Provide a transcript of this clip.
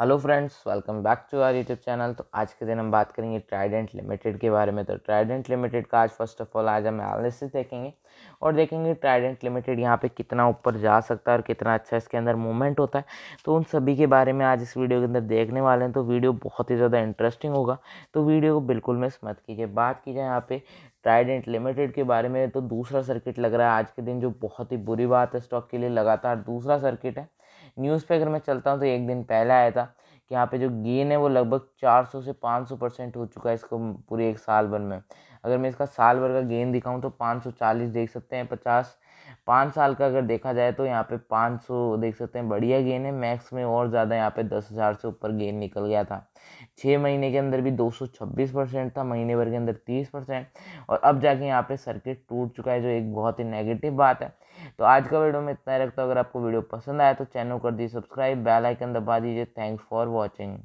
hello friends welcome back to our YouTube channel तो आज के दिन हम बात करेंगे ट्राइडेंट लिमिटेड के बारे में तो ट्राइडेंट लिमिटेड का आज फर्स्ट ऑफ ऑल आज हम एनालिसिस देखेंगे और देखेंगे ट्राइडेंट लिमिटेड यहाँ पे कितना ऊपर जा सकता है और कितना अच्छा इसके अंदर मूवमेंट होता है तो उन सभी के बारे में आज इस वीडियो के अंदर देखने वाले हैं तो वीडियो बहुत ही ज़्यादा इंटरेस्टिंग होगा तो वीडियो को बिल्कुल मिस मत कीजिए बात की जाए यहाँ पे ट्राइडेंट लिमिटेड के बारे में तो दूसरा सर्किट लग रहा है आज के दिन जो बहुत ही बुरी बात है स्टॉक के लिए लगातार दूसरा सर्किट है न्यूज़ पे अगर मैं चलता हूँ तो एक दिन पहले आया था कि यहाँ पे जो गेन है वो लगभग 400 से 500 परसेंट हो चुका है इसको पूरे एक साल भर में अगर मैं इसका साल भर का गेन दिखाऊँ तो 540 देख सकते हैं 50 पाँच साल का अगर देखा जाए तो यहाँ पे 500 देख सकते हैं बढ़िया गेन है मैक्स में और ज़्यादा यहाँ पे 10,000 से ऊपर गेन निकल गया था छः महीने के अंदर भी 226 परसेंट था महीने भर के अंदर 30 परसेंट और अब जाके यहाँ पे सर्किट टूट चुका है जो एक बहुत ही नेगेटिव बात है तो आज का वीडियो में इतना ही रखता हूँ अगर आपको वीडियो पसंद आया तो चैनल कर दीजिए सब्सक्राइब बेलाइकन दबा दीजिए थैंक्स फॉर वॉचिंग